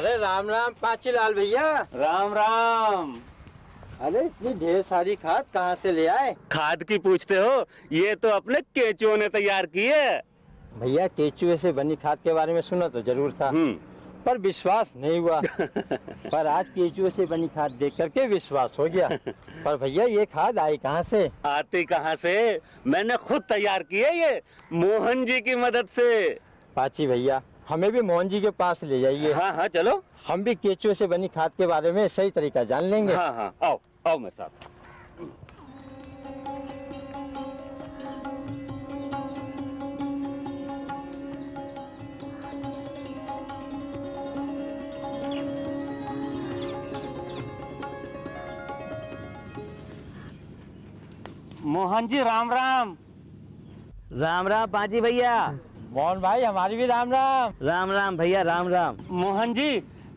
अरे राम राम पाची लाल भैया राम राम अरे इतनी ढेर सारी खाद कहाँ से ले आए खाद की पूछते हो ये तो अपने केचुओं ने तैयार की है भैया केचुए से बनी खाद के बारे में सुना तो जरूर था हम्म। पर विश्वास नहीं हुआ पर आज केचुए से बनी खाद देख करके विश्वास हो गया पर भैया ये खाद आई कहाँ से आती कहाँ से मैंने खुद तैयार की है ये मोहन जी की मदद से पाची भैया हमें भी मोहन जी के पास ले जाइए हाँ हाँ चलो हम भी केचुए से बनी खाद के बारे में सही तरीका जान लेंगे हाँ हाँ आओ आओ मेरे साथ मोहन जी राम राम राम राम पाजी भैया मोहन भाई हमारी भी राम राम राम राम भैया राम राम मोहन जी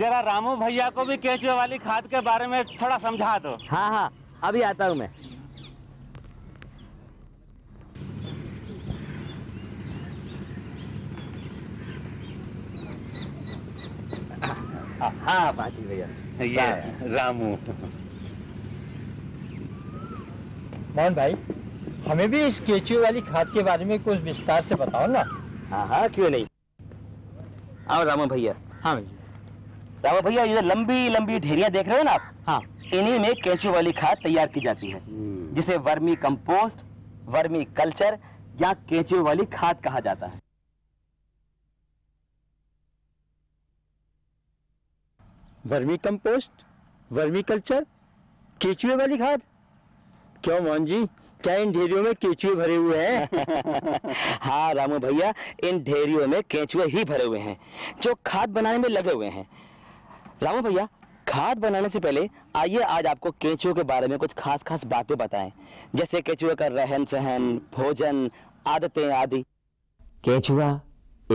जरा रामू भैया को भी केचुए वाली खाद के बारे में थोड़ा समझा दो हाँ हाँ अभी आता हूँ मैं हाँ भैया ये हाँ। रामू मोहन भाई हमें भी इस केचुए वाली खाद के बारे में कुछ विस्तार से बताओ ना हाँ हाँ क्यों नहीं आओ रामा भैया हाँ भैया रामा भैया ये लंबी लंबी ढेरिया देख रहे हो ना आप हाँ इन्हीं में कैंचू वाली खाद तैयार की जाती है हम्म। जिसे वर्मी कंपोस्ट वर्मी कल्चर या कैंचू वाली खाद कहा जाता है वर्मी कंपोस्ट वर्मी कल्चर केचुए वाली खाद क्यों मोहन जी क्या इन ढेरियों में केचुए भरे हुए हैं हाँ रामू भैया इन ढेरियों में केचुए ही भरे हुए हैं जो खाद बनाने में लगे हुए हैं रामू भैया खाद बनाने से पहले आइए आज आपको केंचुओं के बारे में कुछ खास खास बातें बताएं जैसे केंचुए का रहन सहन भोजन आदतें आदि केंचुआ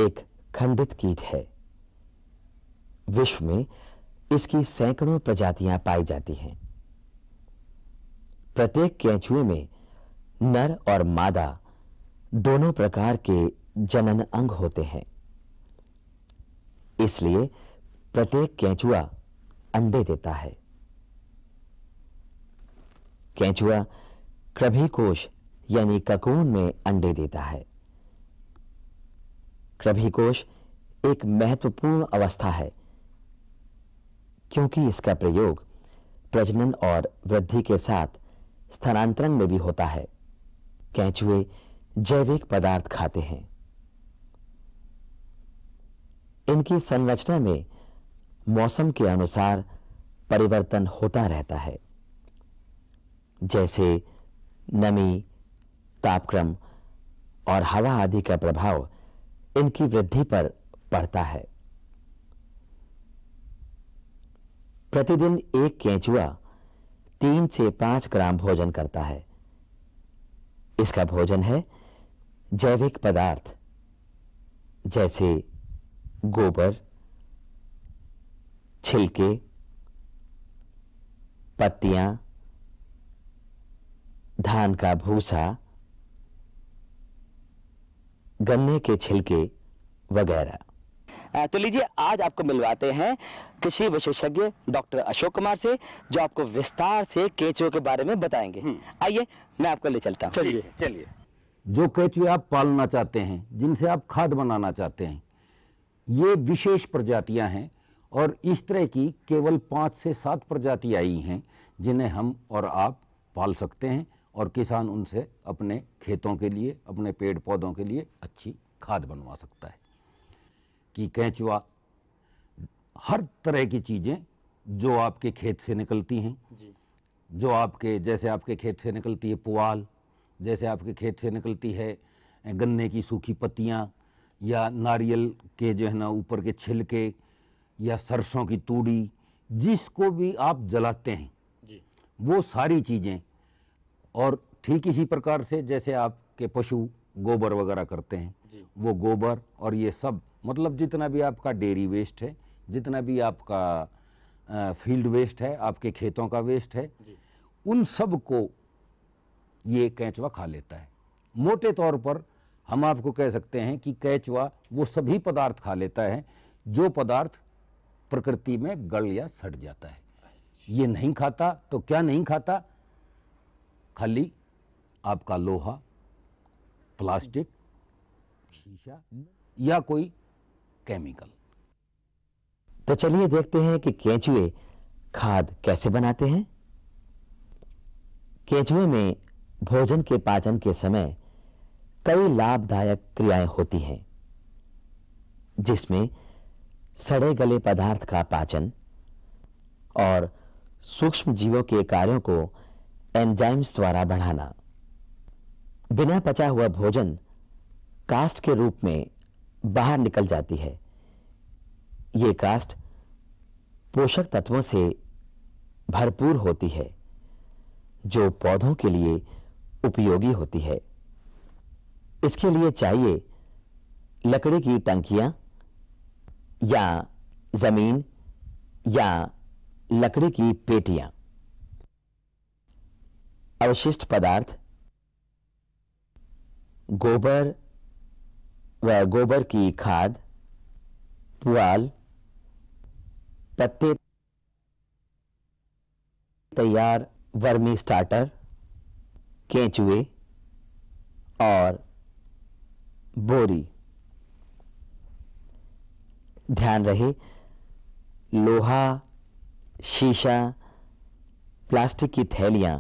एक खंडित कीट है विश्व में इसकी सैकड़ों प्रजातियां पाई जाती हैं प्रत्येक केंचुए में नर और मादा दोनों प्रकार के जनन अंग होते हैं इसलिए प्रत्येक कैचुआ अंडे देता है कैचुआ क्रभी कोश यानी ककून में अंडे देता है क्रभी कोश एक महत्वपूर्ण अवस्था है क्योंकि इसका प्रयोग प्रजनन और वृद्धि के साथ स्थानांतरण में भी होता है केंचुए जैविक पदार्थ खाते हैं इनकी संरचना में मौसम के अनुसार परिवर्तन होता रहता है जैसे नमी तापक्रम और हवा आदि का प्रभाव इनकी वृद्धि पर पड़ता है प्रतिदिन एक केंचुआ तीन से पांच ग्राम भोजन करता है इसका भोजन है जैविक पदार्थ जैसे गोबर छिलके पत्तियां धान का भूसा गन्ने के छिलके वगैरह तो लीजिए आज आपको मिलवाते हैं कृषि विशेषज्ञ डॉक्टर अशोक कुमार से जो आपको विस्तार से केचुओ के बारे में बताएंगे हम्म। आइए मैं आपको ले चलता हूँ चलिए चलिए जो केचुए आप पालना चाहते हैं जिनसे आप खाद बनाना चाहते हैं ये विशेष प्रजातियां हैं और इस तरह की केवल पाँच से सात प्रजाति आई हैं जिन्हें हम और आप पाल सकते हैं और किसान उनसे अपने खेतों के लिए अपने पेड़ पौधों के लिए अच्छी खाद बनवा सकता है कि कैचुआ हर तरह की चीज़ें जो आपके खेत से निकलती हैं जो आपके जैसे आपके खेत से निकलती है पुआल जैसे आपके खेत से निकलती है गन्ने की सूखी पत्तियाँ या नारियल के जो है ना ऊपर के छिलके या सरसों की तूड़ी जिसको भी आप जलाते हैं जी। वो सारी चीज़ें और ठीक इसी प्रकार से जैसे आपके पशु गोबर वगैरह करते हैं वो गोबर और ये सब मतलब जितना भी आपका डेयरी वेस्ट है जितना भी आपका फील्ड वेस्ट है आपके खेतों का वेस्ट है उन सब को ये कैचवा खा लेता है मोटे तौर पर हम आपको कह सकते हैं कि कैचवा वो सभी पदार्थ खा लेता है जो पदार्थ प्रकृति में गल या सट जाता है ये नहीं खाता तो क्या नहीं खाता खाली आपका लोहा प्लास्टिक शीशा या कोई केमिकल तो चलिए देखते हैं कि केंचुए खाद कैसे बनाते हैं केंचुए में भोजन के पाचन के समय कई लाभदायक क्रियाएं होती हैं जिसमें सड़े गले पदार्थ का पाचन और सूक्ष्म जीवों के कार्यों को एंजाइम्स द्वारा बढ़ाना बिना पचा हुआ भोजन कास्ट के रूप में बाहर निकल जाती है ये कास्ट पोषक तत्वों से भरपूर होती है जो पौधों के लिए उपयोगी होती है इसके लिए चाहिए लकड़ी की टंकियां या जमीन या लकड़ी की पेटियां अवशिष्ट पदार्थ गोबर व गोबर की खाद पुआल पत्ते तैयार वर्मी स्टार्टर केंचुए और बोरी ध्यान रहे लोहा शीशा प्लास्टिक की थैलियां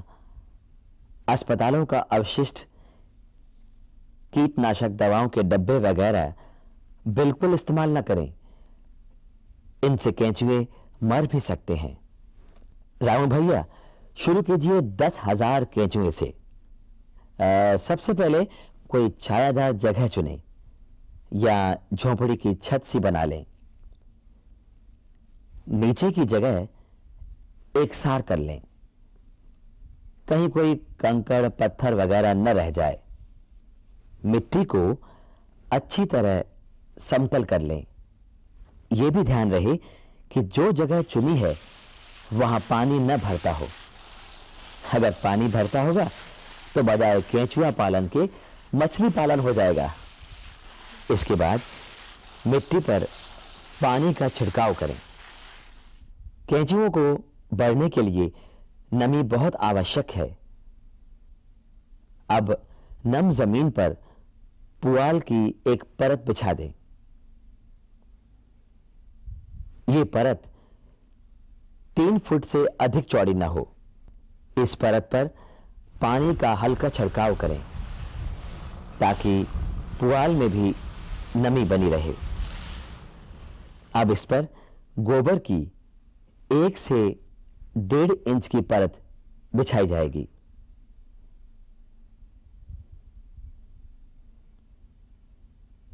अस्पतालों का अवशिष्ट कीटनाशक दवाओं के डब्बे वगैरह बिल्कुल इस्तेमाल न करें इनसे कैचुए मर भी सकते हैं राम भैया शुरू कीजिए दस हजार कैचुए से आ, सबसे पहले कोई छायादार जगह चुने या झोपड़ी की छत सी बना लें नीचे की जगह एक सार कर लें कहीं कोई कंकड़ पत्थर वगैरह न रह जाए मिट्टी को अच्छी तरह समतल कर लें यह भी ध्यान रहे कि जो जगह चुनी है वहां पानी न भरता हो अगर पानी भरता होगा तो बजाय केंचुआ पालन के मछली पालन हो जाएगा इसके बाद मिट्टी पर पानी का छिड़काव करें केंचुओं को बढ़ने के लिए नमी बहुत आवश्यक है अब नम जमीन पर पुआल की एक परत बिछा दें ये परत तीन फुट से अधिक चौड़ी ना हो इस परत पर पानी का हल्का छिड़काव करें ताकि पुआल में भी नमी बनी रहे अब इस पर गोबर की एक से डेढ़ इंच की परत बिछाई जाएगी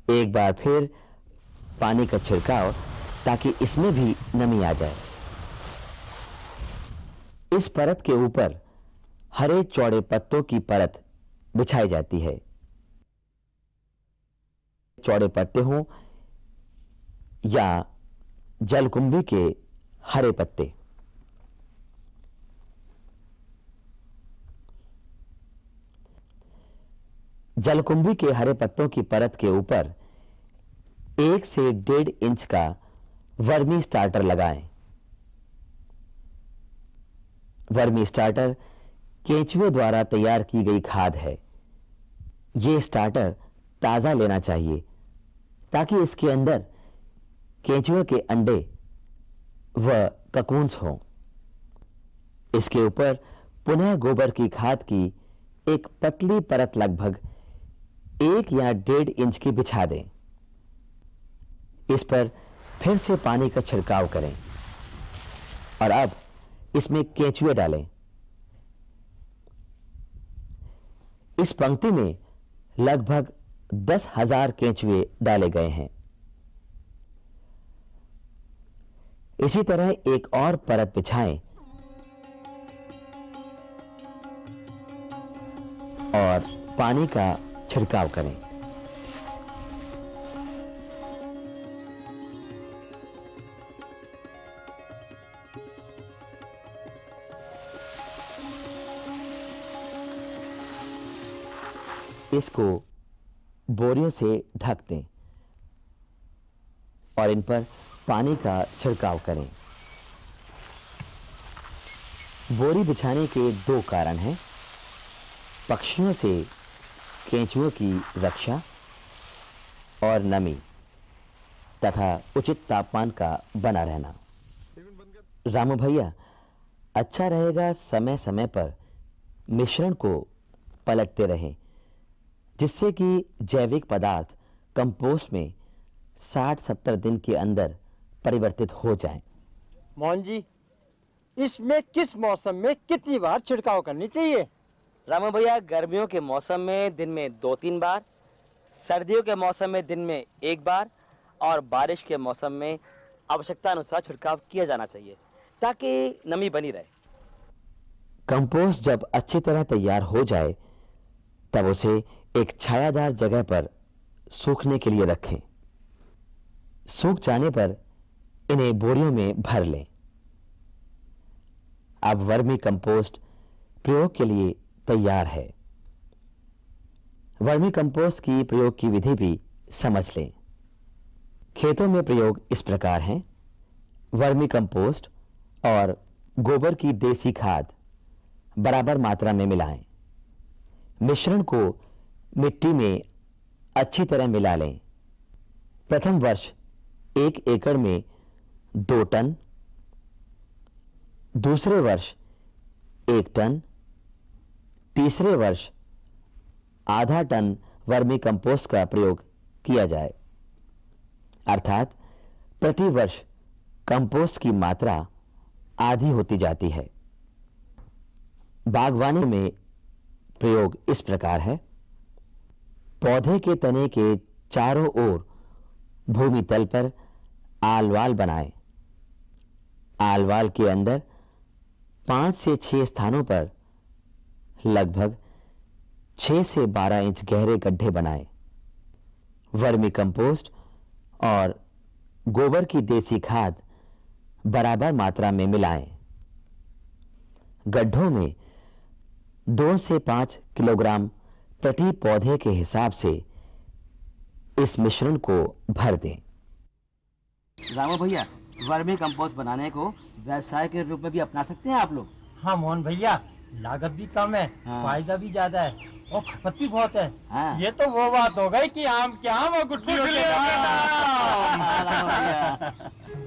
एक बार फिर पानी का छिड़काव ताकि इसमें भी नमी आ जाए इस परत के ऊपर हरे चौड़े पत्तों की परत बिछाई जाती है चौड़े पत्ते हों या जलकुंभी के हरे पत्ते जलकुंभी के हरे पत्तों की परत के ऊपर एक से डेढ़ इंच का वर्मी स्टार्टर लगाएं। वर्मी स्टार्टर केंचुए द्वारा तैयार की गई खाद है ये स्टार्टर ताज़ा लेना चाहिए ताकि इसके अंदर केंचुए के अंडे व ककूंस हों इसके ऊपर पुनः गोबर की खाद की एक पतली परत लगभग एक या डेढ़ इंच की बिछा दें इस पर फिर से पानी का छिड़काव करें और अब इसमें केंचुए डालें इस पंक्ति में लगभग दस हजार केंचुए डाले गए हैं इसी तरह एक और परत बिछाएं और पानी का छिड़काव करें इसको बोरियों से ढक दें और इन पर पानी का छिड़काव करें बोरी बिछाने के दो कारण हैं पक्षियों से केंचुओं की रक्षा और नमी तथा उचित तापमान का बना रहना रामू भैया अच्छा रहेगा समय समय पर मिश्रण को पलटते रहें जिससे कि जैविक पदार्थ कंपोस्ट में 60-70 दिन के अंदर परिवर्तित हो जाए मोहन जी इसमें किस मौसम में कितनी बार छिड़काव करनी चाहिए रामा भैया गर्मियों के मौसम में दिन में दो तीन बार सर्दियों के मौसम में दिन में एक बार और बारिश के मौसम में आवश्यकता अनुसार छिड़काव किया जाना चाहिए ताकि नमी बनी रहे कंपोस्ट जब अच्छी तरह तैयार हो जाए तब उसे एक छायादार जगह पर सूखने के लिए रखें सूख जाने पर इन्हें बोरियों में भर लें अब वर्मी कंपोस्ट प्रयोग के लिए तैयार है वर्मी कंपोस्ट की प्रयोग की विधि भी समझ लें खेतों में प्रयोग इस प्रकार हैं वर्मी कंपोस्ट और गोबर की देसी खाद बराबर मात्रा में मिलाएं मिश्रण को मिट्टी में अच्छी तरह मिला लें प्रथम वर्ष एक एकड़ में दो टन दूसरे वर्ष एक टन तीसरे वर्ष आधा टन वर्मी कंपोस्ट का प्रयोग किया जाए अर्थात प्रति वर्ष कंपोस्ट की मात्रा आधी होती जाती है बागवानी में प्रयोग इस प्रकार है पौधे के तने के चारों ओर भूमि तल पर आलवाल बनाएं। आलवाल के अंदर पांच से छह स्थानों पर लगभग 6 से 12 इंच गहरे गड्ढे बनाए वर्मी कंपोस्ट और गोबर की देसी खाद बराबर मात्रा में मिलाएं। गड्ढों में दो से पांच किलोग्राम प्रति पौधे के हिसाब से इस मिश्रण को भर दें रामा भैया वर्मी कंपोस्ट बनाने को व्यवसाय के रूप में भी अपना सकते हैं आप लोग हाँ मोहन भैया लागत भी कम है हाँ। फायदा भी ज्यादा है और खपत भी बहुत है हाँ। ये तो वो बात हो गई कि आम क्या वो गुटली